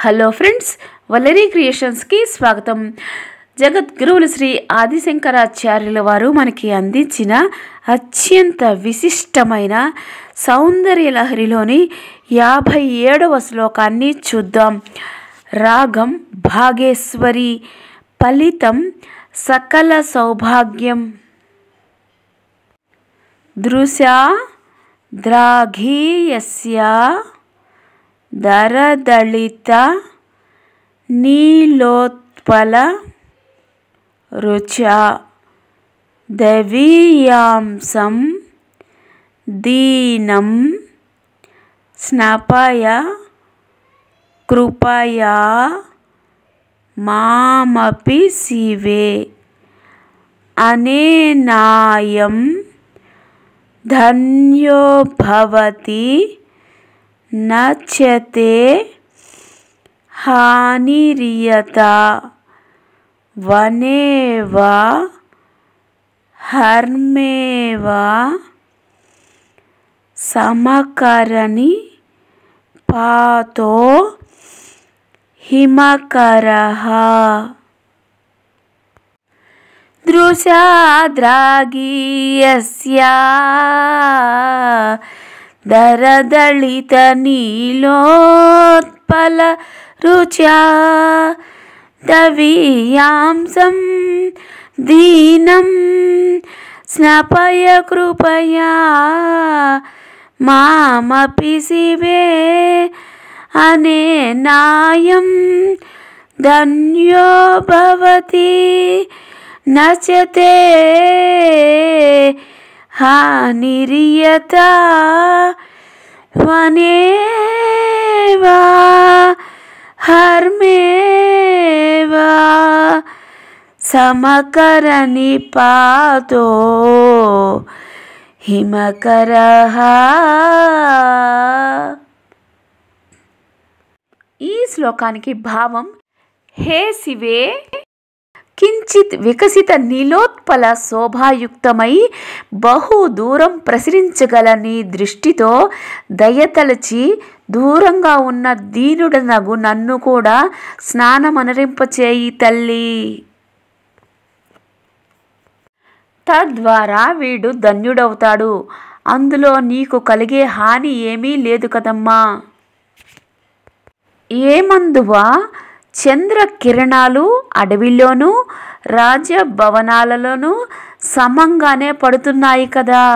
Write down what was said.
hello friends వలరీ క్రియేషన్స్కి స్వాగతం జగద్గురువులు శ్రీ ఆదిశంకరాచార్యుల వారు మనకి అందించిన అత్యంత విశిష్టమైన సౌందర్య లహరిలోని యాభై ఏడవ శ్లోకాన్ని చూద్దాం రాగం భాగేశ్వరి ఫలితం సకల సౌభాగ్యం దృశ ద్రాఘీయస్య ధరదళిత నీలోత్పల రుచ దవీయాంసం దీనం స్నపయ కృపయా మామపి శివే అనేనాయం ధన్యోభవతి नच्यते हानिरियत वनेव हर्मेव समकरणि पातो हिमकरः दृशाद्रागी यस्या దరదళిత నీలోత్పల రుచా దవీయాంసం దీనం స్నపయ కృపయా మామపి శివే అనే నాయం భవతి నచతే హానిరియత వనేవా హర్మేవా సమకరణి పాతో హిమకర ఈ శ్లోకానికి భావం హే శివే వికసిత వికసిత నీలోత్పల శోభాయుక్తమై బహు దూరం ప్రసరించగల నీ దృష్టితో దయతలచి దూరంగా ఉన్న దీనుడనగు నన్ను కూడా స్నానమనరింపచేయి తల్లి తద్వారా వీడు ధన్యుడవుతాడు అందులో నీకు కలిగే హాని ఏమీ లేదు కదమ్మా ఏమందువా చంద్ర కిరణాలు అడవిలోనూ రాజ్య భవనాలలోనూ సమంగానే పడుతున్నాయి కదా